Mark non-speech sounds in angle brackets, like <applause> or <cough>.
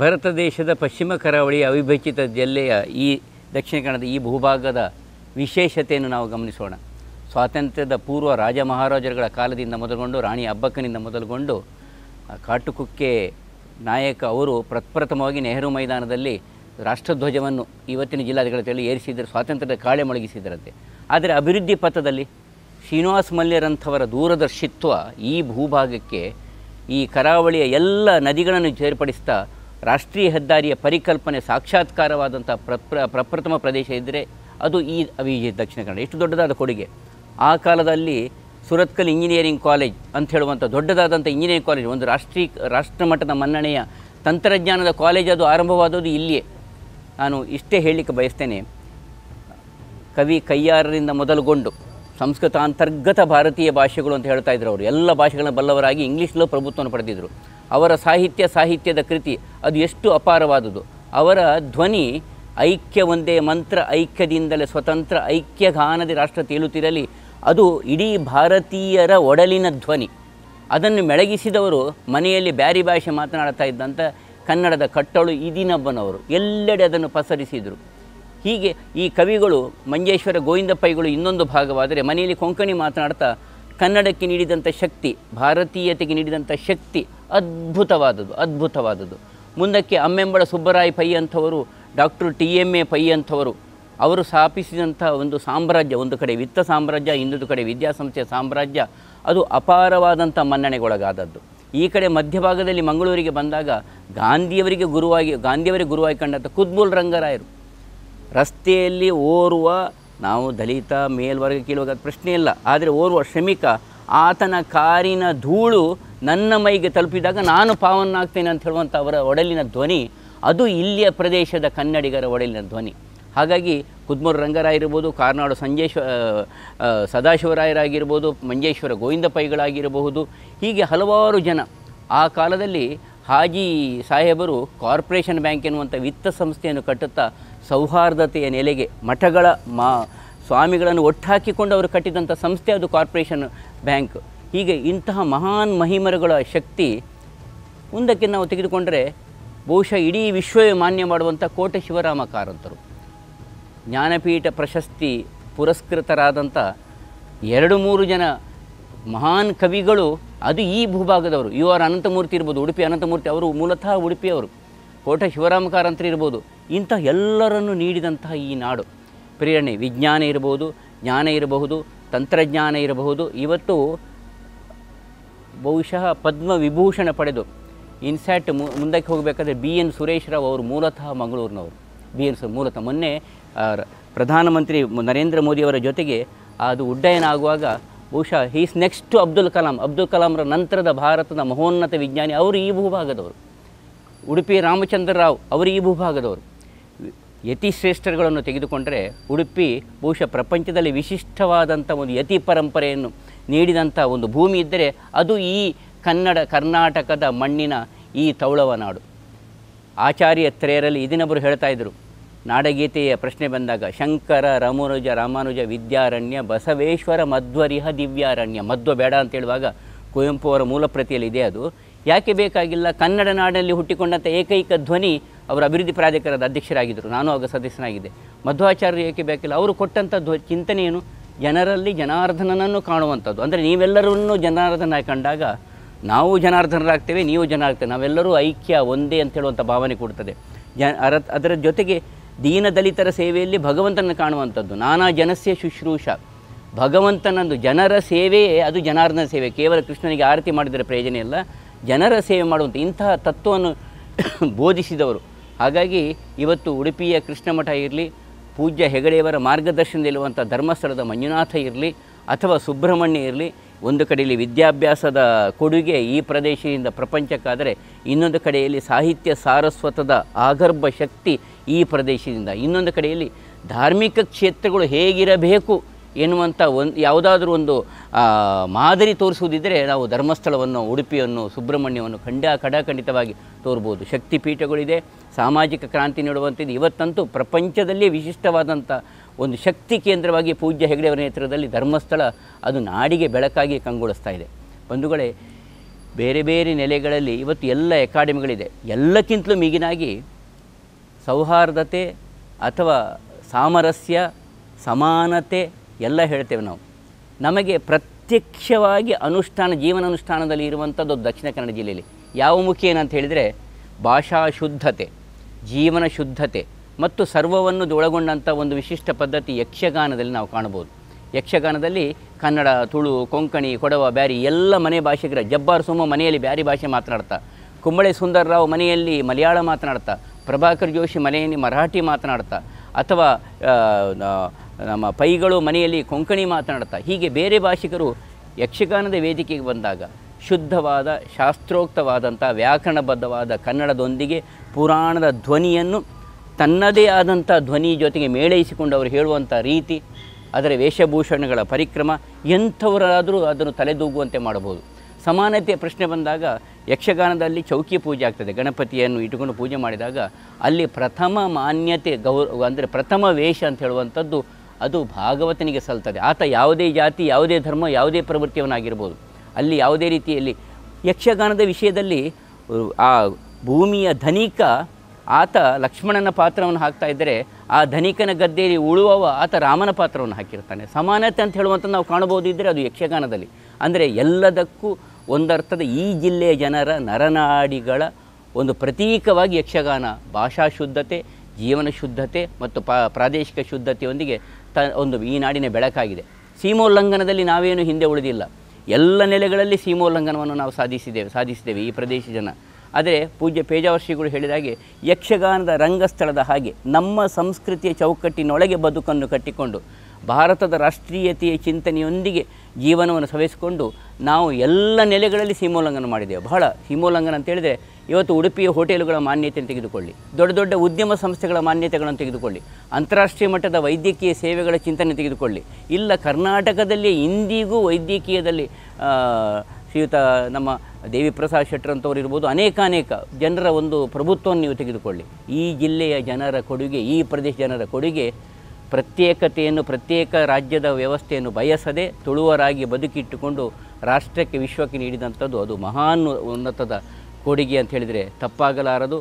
ಭಾರತ ದೇಶದ ಪಶ್ಚಿಮ ಕರಾವಳಿಯ ಅವಿಭಜಿತ ಜಿಲ್ಲೆಯ ಈ ದಕ್ಷಿಣ ಕನ್ನಡದ ಈ ಭೂಭಾಗದ ವಿಶೇಷತೆಯನ್ನು ನಾವು ಗಮನಿಸೋಣ ಸ್ವಾತಂತ್ರ್ಯದ ಪೂರ್ವ ರಾಜ ಮಹಾರಾಜರುಗಳ ಕಾಲದಿಂದ ಮೊದಲುಗೊಂಡು ರಾಣಿ ಅಬ್ಬಕ್ಕನಿಂದ ಮೊದಲುಗೊಂಡು ಕಾಟುಕುಕ್ಕೆ ನಾಯಕ ಅವರು ಪ್ರಪ್ರಥಮವಾಗಿ ನೆಹರು ಮೈದಾನದಲ್ಲಿ ರಾಷ್ಟ್ರಧ್ವಜವನ್ನು ಇವತ್ತಿನ ಜಿಲ್ಲಾಧಿಕಾರಿಗಳಲ್ಲಿ ಏರಿಸಿದ್ದರು ಸ್ವಾತಂತ್ರ್ಯದ ಕಾಳೆ ಮೊಳಗಿಸಿದರಂತೆ ಆದರೆ ಅಭಿವೃದ್ಧಿ ಪಥದಲ್ಲಿ ಶ್ರೀನಿವಾಸ ಮಲ್ಯರಂಥವರ ದೂರದರ್ಶಿತ್ವ ಈ ಭೂಭಾಗಕ್ಕೆ ಈ ಕರಾವಳಿಯ ಎಲ್ಲ ನದಿಗಳನ್ನು ಸೇರ್ಪಡಿಸ್ತಾ ರಾಷ್ಟ್ರೀಯ ಹೆದ್ದಾರಿಯ ಪರಿಕಲ್ಪನೆ ಸಾಕ್ಷಾತ್ಕಾರವಾದಂಥ ಪ್ರಪ್ರ ಪ್ರಪ್ರಥಮ ಪ್ರದೇಶ ಇದ್ದರೆ ಅದು ಈ ಅವಿಜಿ ದಕ್ಷಿಣ ಕನ್ನಡ ಎಷ್ಟು ದೊಡ್ಡದಾದ ಕೊಡುಗೆ ಆ ಕಾಲದಲ್ಲಿ ಸುರತ್ಕಲ್ ಇಂಜಿನಿಯರಿಂಗ್ ಕಾಲೇಜ್ ಅಂತ ಹೇಳುವಂಥ ದೊಡ್ಡದಾದಂಥ ಇಂಜಿನಿಯರಿಂಗ್ ಕಾಲೇಜ್ ಒಂದು ರಾಷ್ಟ್ರೀಯ ರಾಷ್ಟ್ರಮಟ್ಟದ ಮನ್ನಣೆಯ ತಂತ್ರಜ್ಞಾನದ ಕಾಲೇಜ್ ಅದು ಆರಂಭವಾದದ್ದು ಇಲ್ಲಿಯೇ ನಾನು ಇಷ್ಟೇ ಹೇಳಲಿಕ್ಕೆ ಬಯಸ್ತೇನೆ ಕವಿ ಕೈಯಾರರಿಂದ ಮೊದಲುಗೊಂಡು ಸಂಸ್ಕೃತ ಅಂತರ್ಗತ ಭಾರತೀಯ ಭಾಷೆಗಳು ಅಂತ ಹೇಳ್ತಾ ಇದ್ರು ಅವರು ಎಲ್ಲ ಭಾಷೆಗಳನ್ನ ಬಲ್ಲವರಾಗಿ ಇಂಗ್ಲೀಷ್ಲೂ ಪ್ರಭುತ್ವವನ್ನು ಪಡೆದಿದ್ದರು ಅವರ ಸಾಹಿತ್ಯ ಸಾಹಿತ್ಯದ ಕೃತಿ ಅದು ಎಷ್ಟು ಅಪಾರವಾದುದು ಅವರ ಧ್ವನಿ ಐಕ್ಯ ಒಂದೇ ಮಂತ್ರ ಐಕ್ಯದಿಂದಲೇ ಸ್ವತಂತ್ರ ಐಕ್ಯಗಾನದ ರಾಷ್ಟ್ರ ತೇಲುತ್ತಿರಲಿ ಅದು ಇಡೀ ಭಾರತೀಯರ ಒಡಲಿನ ಧ್ವನಿ ಅದನ್ನು ಮೆಳಗಿಸಿದವರು ಮನೆಯಲ್ಲಿ ಬ್ಯಾರಿ ಭಾಷೆ ಮಾತನಾಡ್ತಾ ಇದ್ದಂಥ ಕನ್ನಡದ ಕಟ್ಟಳು ಇದಿನಬ್ಬನವರು ಎಲ್ಲೆಡೆ ಅದನ್ನು ಪಸರಿಸಿದರು ಹೀಗೆ ಈ ಕವಿಗಳು ಮಂಜೇಶ್ವರ ಗೋವಿಂದ ಪೈಗಳು ಇನ್ನೊಂದು ಭಾಗವಾದರೆ ಮನೆಯಲ್ಲಿ ಕೊಂಕಣಿ ಮಾತನಾಡ್ತಾ ಕನ್ನಡಕ್ಕೆ ನೀಡಿದಂಥ ಶಕ್ತಿ ಭಾರತೀಯತೆಗೆ ನೀಡಿದಂಥ ಶಕ್ತಿ ಅದ್ಭುತವಾದದ್ದು ಅದ್ಭುತವಾದದ್ದು ಮುಂದಕ್ಕೆ ಅಮ್ಮೆಂಬಳ ಸುಬ್ಬರಾಯಿ ಪೈ ಅಂಥವರು doctor T M A Pai ಅಂಥವರು ಅವರು ಸ್ಥಾಪಿಸಿದಂಥ ಒಂದು ಸಾಮ್ರಾಜ್ಯ ಒಂದು ಕಡೆ ವಿತ್ತ ಸಾಮ್ರಾಜ್ಯ ಇನ್ನೊಂದು ಕಡೆ ವಿದ್ಯಾಸಂಸ್ಥೆಯ ಸಾಮ್ರಾಜ್ಯ ಅದು ಅಪಾರವಾದಂಥ ಮನ್ನಣೆಗೊಳಗಾದದ್ದು ಈ ಕಡೆ ಮಧ್ಯಭಾಗದಲ್ಲಿ ಮಂಗಳೂರಿಗೆ ಬಂದಾಗ ಗಾಂಧಿಯವರಿಗೆ ಗುರುವಾಗಿ ಗಾಂಧಿಯವರಿಗೆ ಗುರುವಾಗಿ ಕಂಡಂಥ ಕುದ್ಬುಲ್ ರಂಗರಾಯರು ರಸ್ತೆಯಲ್ಲಿ ಓರುವ ನಾವು ದಲಿತ ಮೇಲ್ವರ್ಗ ಕೀಳುವಾಗ ಪ್ರಶ್ನೆ ಇಲ್ಲ ಆದರೆ ಓರುವ ಶ್ರಮಿಕ ಆತನ ಕಾರಿನ ಧೂಳು ನನ್ನ ಮೈಗೆ ತಲುಪಿದಾಗ ನಾನು ಪಾವನ್ನಾಗ್ತೇನೆ ಅಂತ ಹೇಳುವಂಥ ಅವರ ಒಡಲಿನ ಧ್ವನಿ ಅದು ಇಲ್ಲಿಯ ಪ್ರದೇಶದ ಕನ್ನಡಿಗರ ಒಡಲಿನ ಧ್ವನಿ ಹಾಗಾಗಿ ಕುದ್ಮೂರು ರಂಗರಾಯಿರ್ಬೋದು ಕಾರ್ನಾಡು ಸಂಜೇಶ್ವ ಸದಾಶಿವರಾಯರಾಗಿರ್ಬೋದು ಮಂಜೇಶ್ವರ ಗೋವಿಂದ ಪೈಗಳಾಗಿರಬಹುದು ಹೀಗೆ ಹಲವಾರು ಜನ ಆ ಕಾಲದಲ್ಲಿ ಹಾಜಿ ಸಾಹೇಬರು ಕಾರ್ಪೊರೇಷನ್ ಬ್ಯಾಂಕ್ ಎನ್ನುವಂಥ ವಿತ್ತ ಸಂಸ್ಥೆಯನ್ನು ಕಟ್ಟುತ್ತಾ ಸೌಹಾರ್ದತೆಯ ನೆಲೆಗೆ ಮಠಗಳ ಮಾ ಸ್ವಾಮಿಗಳನ್ನು ಒಟ್ಟಾಕಿಕೊಂಡು ಅವರು ಕಟ್ಟಿದಂಥ ಸಂಸ್ಥೆ ಅದು ಕಾರ್ಪೊರೇಷನ್ ಬ್ಯಾಂಕ್ ಹೀಗೆ ಇಂತಹ ಮಹಾನ್ ಮಹಿಮರುಗಳ ಶಕ್ತಿ ಮುಂದಕ್ಕೆ ನಾವು ತೆಗೆದುಕೊಂಡರೆ ಬಹುಶಃ ಇಡೀ ವಿಶ್ವವೇ ಮಾನ್ಯ ಮಾಡುವಂಥ ಕೋಟೆ ಶಿವರಾಮ ಕಾರಂತರು ಜ್ಞಾನಪೀಠ ಪ್ರಶಸ್ತಿ ಪುರಸ್ಕೃತರಾದಂಥ ಎರಡು ಮೂರು ಜನ ಮಹಾನ್ ಕವಿಗಳು ಅದು ಈ ಭೂಭಾಗದವರು ಯು ಆರ್ ಅನಂತಮೂರ್ತಿ ಇರ್ಬೋದು ಉಡುಪಿ ಅನಂತಮೂರ್ತಿ ಅವರು ಮೂಲತಃ ಉಡುಪಿಯವರು ಕೋಟ ಶಿವರಾಮ ಕಾರಂತರು ಇರ್ಬೋದು ಇಂಥ ಎಲ್ಲರನ್ನು ನೀಡಿದಂತಹ ಈ ನಾಡು ಪ್ರೇರಣೆ ವಿಜ್ಞಾನ ಇರಬಹುದು ಜ್ಞಾನ ಇರಬಹುದು ತಂತ್ರಜ್ಞಾನ ಇರಬಹುದು ಇವತ್ತು ಬಹುಶಃ ಪದ್ಮವಿಭೂಷಣ ಪಡೆದು ಇನ್ಸ್ಯಾಟ್ ಮುಂದಕ್ಕೆ ಹೋಗಬೇಕಾದ್ರೆ ಬಿ ಎನ್ ಸುರೇಶ್ ರಾವ್ ಅವರು ಮೂಲತಃ ಮಂಗಳೂರಿನವರು ಬಿ ಎನ್ ಮೂಲತಃ ಮೊನ್ನೆ ಪ್ರಧಾನಮಂತ್ರಿ ನರೇಂದ್ರ ಮೋದಿಯವರ ಜೊತೆಗೆ ಅದು ಉಡ್ಡಯನ ಆಗುವಾಗ ಬಹುಶಃ ಹೀಸ್ ನೆಕ್ಸ್ಟ್ ಅಬ್ದುಲ್ ಕಲಾಂ ಅಬ್ದುಲ್ ಕಲಾಂರ ನಂತರದ ಭಾರತದ ಮಹೋನ್ನತ ವಿಜ್ಞಾನಿ ಅವರು ಈ ಭೂಭಾಗದವರು ಉಡುಪಿ ರಾಮಚಂದ್ರ ರಾವ್ ಅವರು ಈ ಭೂಭಾಗದವರು ಯತಿಶ್ರೇಷ್ಠರುಗಳನ್ನು ತೆಗೆದುಕೊಂಡರೆ ಉಡುಪಿ ಬಹುಶಃ ಪ್ರಪಂಚದಲ್ಲಿ ವಿಶಿಷ್ಟವಾದಂಥ ಒಂದು ಯತಿ ಪರಂಪರೆಯನ್ನು ನೀಡಿದಂಥ ಒಂದು ಭೂಮಿ ಇದ್ದರೆ ಅದು ಈ ಕನ್ನಡ ಕರ್ನಾಟಕದ ಮಣ್ಣಿನ ಈ ತೌಳವ ನಾಡು ಆಚಾರ್ಯ ತ್ರೇಯರಲ್ಲಿ ಇದನ್ನೊಬ್ಬರು ಹೇಳ್ತಾ ಇದ್ದರು ನಾಡಗೀತೆಯ ಪ್ರಶ್ನೆ ಬಂದಾಗ ಶಂಕರ ರಮನುಜ ರಾಮಾನುಜ ವಿದ್ಯಾರಣ್ಯ ಬಸವೇಶ್ವರ ಮಧ್ವರಿಹ ದಿವ್ಯಾರಣ್ಯ ಮಧ್ವ ಬೇಡ ಅಂತ ಹೇಳುವಾಗ ಕುವೆಂಪು ಅವರ ಮೂಲ ಪ್ರತಿಯಲ್ಲಿ ಇದೆ ಅದು ಯಾಕೆ ಬೇಕಾಗಿಲ್ಲ ಕನ್ನಡ ನಾಡಿನಲ್ಲಿ ಹುಟ್ಟಿಕೊಂಡಂಥ ಏಕೈಕ ಧ್ವನಿ ಅವರ ಅಭಿವೃದ್ಧಿ ಪ್ರಾಧಿಕಾರದ ಅಧ್ಯಕ್ಷರಾಗಿದ್ದರು ನಾನು ಆಗ ಸದಸ್ಯನಾಗಿದ್ದೆ ಮಧ್ವಾಚಾರ್ಯರು ಏಕೆ ಬೇಕಿಲ್ಲ ಅವರು ಕೊಟ್ಟಂಥ ಧ್ವ ಚಿಂತನೆಯನ್ನು ಜನರಲ್ಲಿ ಜನಾರ್ದನನನ್ನು ಕಾಣುವಂಥದ್ದು ಅಂದರೆ ನೀವೆಲ್ಲರನ್ನು ಜನಾರ್ದನ ಕಂಡಾಗ ನಾವು ಜನಾರ್ದನರಾಗ್ತೇವೆ ನೀವು ಜನಾರ್ದನ ನಾವೆಲ್ಲರೂ ಐಕ್ಯ ಒಂದೇ ಅಂತ ಹೇಳುವಂಥ ಭಾವನೆ ಕೊಡ್ತದೆ ಜ ಅದರ ಜೊತೆಗೆ ದೀನದಲಿತರ ಸೇವೆಯಲ್ಲಿ ಭಗವಂತನನ್ನು ಕಾಣುವಂಥದ್ದು ನಾನಾ ಜನಸ್ಯ ಶುಶ್ರೂಷ ಭಗವಂತನಂದು ಜನರ ಸೇವೆಯೇ ಅದು ಜನಾರ್ದನ ಸೇವೆ ಕೇವಲ ಕೃಷ್ಣನಿಗೆ ಆರತಿ ಮಾಡಿದರೆ ಪ್ರಯೋಜನ ಇಲ್ಲ ಜನರ ಸೇವೆ ಮಾಡುವಂಥ ಇಂತಹ ತತ್ವವನ್ನು <coughs> ಬೋಧಿಸಿದವರು ಹಾಗಾಗಿ ಇವತ್ತು ಉಡುಪಿಯ ಕೃಷ್ಣ ಮಠ ಇರಲಿ ಪೂಜ್ಯ ಹೆಗಡೆಯವರ ಮಾರ್ಗದರ್ಶನದಲ್ಲಿರುವಂಥ ಧರ್ಮಸ್ಥಳದ ಮಂಜುನಾಥ ಇರಲಿ ಅಥವಾ ಸುಬ್ರಹ್ಮಣ್ಯ ಇರಲಿ ಒಂದು ಕಡೆಯಲ್ಲಿ ವಿದ್ಯಾಭ್ಯಾಸದ ಕೊಡುಗೆ ಈ ಪ್ರದೇಶದಿಂದ ಪ್ರಪಂಚಕ್ಕಾದರೆ ಇನ್ನೊಂದು ಕಡೆಯಲ್ಲಿ ಸಾಹಿತ್ಯ ಸಾರಸ್ವತದ ಆಗರ್ಭ ಶಕ್ತಿ ಈ ಪ್ರದೇಶದಿಂದ ಇನ್ನೊಂದು ಕಡೆಯಲ್ಲಿ ಧಾರ್ಮಿಕ ಕ್ಷೇತ್ರಗಳು ಹೇಗಿರಬೇಕು ಎನ್ನುವಂಥ ಒಂದು ಯಾವುದಾದ್ರೂ ಒಂದು ಮಾದರಿ ತೋರಿಸುವುದಿದ್ದರೆ ನಾವು ಧರ್ಮಸ್ಥಳವನ್ನು ಉಡುಪಿಯನ್ನು ಸುಬ್ರಹ್ಮಣ್ಯವನ್ನು ಖಂಡ ಖಡಾಖಂಡಿತವಾಗಿ ತೋರ್ಬೋದು ಪೀಠಗಳಿದೆ ಸಾಮಾಜಿಕ ಕ್ರಾಂತಿ ನೀಡುವಂಥದ್ದು ಇವತ್ತಂತೂ ಪ್ರಪಂಚದಲ್ಲೇ ವಿಶಿಷ್ಟವಾದಂಥ ಒಂದು ಶಕ್ತಿ ಕೇಂದ್ರವಾಗಿ ಪೂಜ್ಯ ಹೆಗಡೆಯವರ ನೇತೃತ್ವದಲ್ಲಿ ಧರ್ಮಸ್ಥಳ ಅದು ನಾಡಿಗೆ ಬೆಳಕಾಗಿ ಕಂಗೊಳಿಸ್ತಾ ಇದೆ ಬಂಧುಗಳೇ ಬೇರೆ ಬೇರೆ ನೆಲೆಗಳಲ್ಲಿ ಇವತ್ತು ಎಲ್ಲ ಅಕಾಡೆಮಿಗಳಿದೆ ಎಲ್ಲಕ್ಕಿಂತಲೂ ಮಿಗಿನಾಗಿ ಸೌಹಾರ್ದತೆ ಅಥವಾ ಸಾಮರಸ್ಯ ಸಮಾನತೆ ಎಲ್ಲ ಹೇಳ್ತೇವೆ ನಾವು ನಮಗೆ ಪ್ರತ್ಯಕ್ಷವಾಗಿ ಅನುಷ್ಠಾನ ಜೀವನ ಅನುಷ್ಠಾನದಲ್ಲಿ ಇರುವಂಥದ್ದು ದಕ್ಷಿಣ ಕನ್ನಡ ಜಿಲ್ಲೆಯಲ್ಲಿ ಯಾವ ಮುಖ್ಯ ಏನಂತ ಹೇಳಿದರೆ ಭಾಷಾ ಶುದ್ಧತೆ ಜೀವನ ಶುದ್ಧತೆ ಮತ್ತು ಸರ್ವವನ್ನು ಒಳಗೊಂಡಂಥ ಒಂದು ವಿಶಿಷ್ಟ ಪದ್ಧತಿ ಯಕ್ಷಗಾನದಲ್ಲಿ ನಾವು ಕಾಣಬಹುದು ಯಕ್ಷಗಾನದಲ್ಲಿ ಕನ್ನಡ ತುಳು ಕೊಂಕಣಿ ಕೊಡವ ಬ್ಯಾರಿ ಎಲ್ಲ ಮನೆ ಭಾಷೆಗರ ಜಬ್ಬಾರ್ ಸೋಮ ಮನೆಯಲ್ಲಿ ಬ್ಯಾರಿ ಭಾಷೆ ಮಾತನಾಡ್ತಾ ಕುಂಬಳೆ ಸುಂದರರಾವ್ ಮನೆಯಲ್ಲಿ ಮಲಯಾಳ ಮಾತನಾಡ್ತಾ ಪ್ರಭಾಕರ್ ಜೋಶಿ ಮನೆಯಲ್ಲಿ ಮರಾಠಿ ಮಾತನಾಡ್ತಾ ಅಥವಾ ನಮ್ಮ ಪೈಗಳು ಮನೆಯಲ್ಲಿ ಕೊಂಕಣಿ ಮಾತನಾಡ್ತಾ ಹೀಗೆ ಬೇರೆ ಭಾಷಿಕರು ಯಕ್ಷಗಾನದ ವೇದಿಕೆಗೆ ಬಂದಾಗ ಶುದ್ಧವಾದ ಶಾಸ್ತ್ರೋಕ್ತವಾದಂಥ ವ್ಯಾಕರಣಬದ್ಧವಾದ ಕನ್ನಡದೊಂದಿಗೆ ಪುರಾಣದ ಧ್ವನಿಯನ್ನು ತನ್ನದೇ ಆದಂಥ ಧ್ವನಿ ಜೊತೆಗೆ ಮೇಳೈಸಿಕೊಂಡು ಅವರು ಹೇಳುವಂಥ ರೀತಿ ಅದರ ವೇಷಭೂಷಣಗಳ ಪರಿಕ್ರಮ ಎಂಥವರಾದರೂ ಅದನ್ನು ತಲೆದೂಗುವಂತೆ ಮಾಡಬಹುದು ಸಮಾನತೆಯ ಪ್ರಶ್ನೆ ಬಂದಾಗ ಯಕ್ಷಗಾನದಲ್ಲಿ ಚೌಕಿ ಪೂಜೆ ಆಗ್ತದೆ ಗಣಪತಿಯನ್ನು ಇಟ್ಟುಕೊಂಡು ಪೂಜೆ ಮಾಡಿದಾಗ ಅಲ್ಲಿ ಪ್ರಥಮ ಮಾನ್ಯತೆ ಗೌರವ ಅಂದರೆ ಪ್ರಥಮ ವೇಷ ಅಂತ ಹೇಳುವಂಥದ್ದು ಅದು ಭಾಗವತನಿಗೆ ಸಲ್ತದೆ ಆತ ಯಾವುದೇ ಜಾತಿ ಯಾವುದೇ ಧರ್ಮ ಯಾವುದೇ ಪ್ರವೃತ್ತಿಯವನಾಗಿರ್ಬೋದು ಅಲ್ಲಿ ಯಾವುದೇ ರೀತಿಯಲ್ಲಿ ಯಕ್ಷಗಾನದ ವಿಷಯದಲ್ಲಿ ಆ ಭೂಮಿಯ ಧನಿಕ ಆತ ಲಕ್ಷ್ಮಣನ ಪಾತ್ರವನ್ನು ಹಾಕ್ತಾ ಇದ್ದರೆ ಆ ಧನಿಕನ ಗದ್ದೆಯಲ್ಲಿ ಉಳುವವ ಆತ ರಾಮನ ಪಾತ್ರವನ್ನು ಹಾಕಿರ್ತಾನೆ ಸಮಾನತೆ ಅಂತ ಹೇಳುವಂಥದ್ದು ನಾವು ಕಾಣಬಹುದಿದ್ದರೆ ಅದು ಯಕ್ಷಗಾನದಲ್ಲಿ ಅಂದರೆ ಎಲ್ಲದಕ್ಕೂ ಒಂದರ್ಥದ ಈ ಜಿಲ್ಲೆಯ ಜನರ ನರನಾಡಿಗಳ ಒಂದು ಪ್ರತೀಕವಾಗಿ ಯಕ್ಷಗಾನ ಭಾಷಾ ಶುದ್ಧತೆ ಜೀವನ ಶುದ್ಧತೆ ಮತ್ತು ಪ್ರಾದೇಶಿಕ ಶುದ್ಧತೆಯೊಂದಿಗೆ ತ ಒಂದು ಈ ನಾಡಿನ ಬೆಳಕಾಗಿದೆ ಸೀಮೋಲ್ಲಂಘನದಲ್ಲಿ ನಾವೇನು ಹಿಂದೆ ಉಳಿದಿಲ್ಲ ಎಲ್ಲ ನೆಲೆಗಳಲ್ಲಿ ಸೀಮೋಲ್ಲಂಘನವನ್ನು ನಾವು ಸಾಧಿಸಿದ್ದೇವೆ ಸಾಧಿಸಿದ್ದೇವೆ ಈ ಪ್ರದೇಶ ಜನ ಆದರೆ ಪೂಜ್ಯ ಪೇಜಾವರ್ಷಿಗಳು ಹೇಳಿದ ಹಾಗೆ ಯಕ್ಷಗಾನದ ರಂಗಸ್ಥಳದ ಹಾಗೆ ನಮ್ಮ ಸಂಸ್ಕೃತಿಯ ಚೌಕಟ್ಟಿನೊಳಗೆ ಬದುಕನ್ನು ಕಟ್ಟಿಕೊಂಡು ಭಾರತದ ರಾಷ್ಟ್ರೀಯತೆಯ ಚಿಂತನೆಯೊಂದಿಗೆ ಜೀವನವನ್ನು ಸವೆಸಿಕೊಂಡು ನಾವು ಎಲ್ಲ ನೆಲೆಗಳಲ್ಲಿ ಸೀಮೋಲ್ಲಂಘನ ಮಾಡಿದ್ದೇವೆ ಬಹಳ ಸೀಮೋಲ್ಲಂಘನ ಅಂತ ಇವತ್ತು ಉಡುಪಿಯ ಹೋಟೆಲುಗಳ ಮಾನ್ಯತೆಯನ್ನು ತೆಗೆದುಕೊಳ್ಳಿ ದೊಡ್ಡ ದೊಡ್ಡ ಉದ್ಯಮ ಸಂಸ್ಥೆಗಳ ಮಾನ್ಯತೆಗಳನ್ನು ತೆಗೆದುಕೊಳ್ಳಿ ಅಂತಾರಾಷ್ಟ್ರೀಯ ಮಟ್ಟದ ವೈದ್ಯಕೀಯ ಸೇವೆಗಳ ಚಿಂತನೆ ತೆಗೆದುಕೊಳ್ಳಿ ಇಲ್ಲ ಕರ್ನಾಟಕದಲ್ಲಿ ಇಂದಿಗೂ ವೈದ್ಯಕೀಯದಲ್ಲಿ ಶ್ರೀಯುತ ನಮ್ಮ ದೇವಿ ಪ್ರಸಾದ್ ಶೆಟ್ಟರ್ ಇರ್ಬೋದು ಅನೇಕ ಅನೇಕ ಜನರ ಒಂದು ಪ್ರಭುತ್ವವನ್ನು ನೀವು ತೆಗೆದುಕೊಳ್ಳಿ ಈ ಜಿಲ್ಲೆಯ ಜನರ ಕೊಡುಗೆ ಈ ಪ್ರದೇಶ ಜನರ ಕೊಡುಗೆ ಪ್ರತ್ಯೇಕತೆಯನ್ನು ಪ್ರತ್ಯೇಕ ರಾಜ್ಯದ ವ್ಯವಸ್ಥೆಯನ್ನು ಬಯಸದೆ ತುಳುವರಾಗಿ ಬದುಕಿಟ್ಟುಕೊಂಡು ರಾಷ್ಟ್ರಕ್ಕೆ ವಿಶ್ವಕ್ಕೆ ನೀಡಿದಂಥದ್ದು ಅದು ಮಹಾನ್ ಉನ್ನತದ ಕೊಡುಗೆ ಅಂತ ಹೇಳಿದರೆ ತಪ್ಪಾಗಲಾರದು